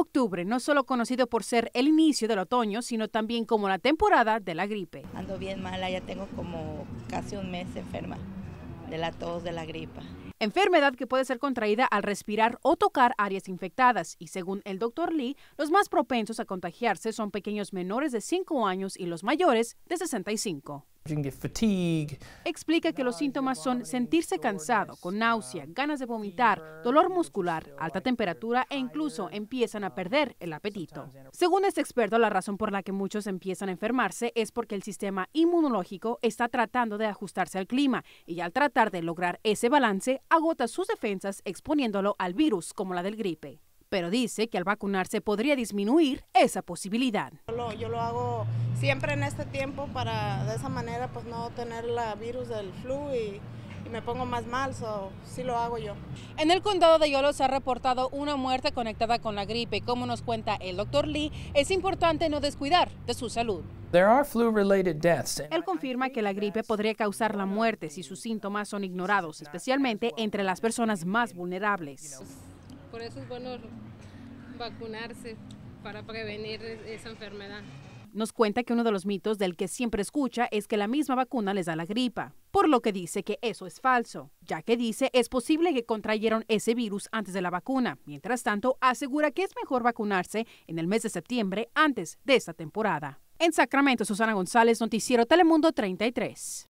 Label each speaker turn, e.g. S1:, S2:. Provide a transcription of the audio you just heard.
S1: Octubre no solo conocido por ser el inicio del otoño, sino también como la temporada de la gripe. Ando bien mala, ya tengo como casi un mes enferma de la tos, de la gripa. Enfermedad que puede ser contraída al respirar o tocar áreas infectadas y según el doctor Lee, los más propensos a contagiarse son pequeños menores de 5 años y los mayores de 65. Explica que los síntomas son sentirse cansado, con náusea, ganas de vomitar, dolor muscular, alta temperatura e incluso empiezan a perder el apetito. Según este experto, la razón por la que muchos empiezan a enfermarse es porque el sistema inmunológico está tratando de ajustarse al clima y al tratar de lograr ese balance agota sus defensas exponiéndolo al virus como la del gripe pero dice que al vacunarse podría disminuir esa posibilidad.
S2: Yo lo, hago siempre en este tiempo para de esa manera pues no tener la virus del flu y, me pongo más mal,
S1: so, sí lo hago yo. En el condado de Yolo se ha reportado una muerte conectada con la gripe. Como nos cuenta el doctor Lee, es importante no descuidar de su salud.
S2: There are flu deaths.
S1: Él confirma que la gripe podría causar la muerte si sus síntomas son ignorados, especialmente entre las personas más vulnerables.
S2: Por eso es bueno vacunarse para prevenir esa enfermedad.
S1: Nos cuenta que uno de los mitos del que siempre escucha es que la misma vacuna les da la gripa, por lo que dice que eso es falso, ya que dice es posible que contrayeron ese virus antes de la vacuna. Mientras tanto, asegura que es mejor vacunarse en el mes de septiembre antes de esta temporada. En Sacramento, Susana González, Noticiero Telemundo 33.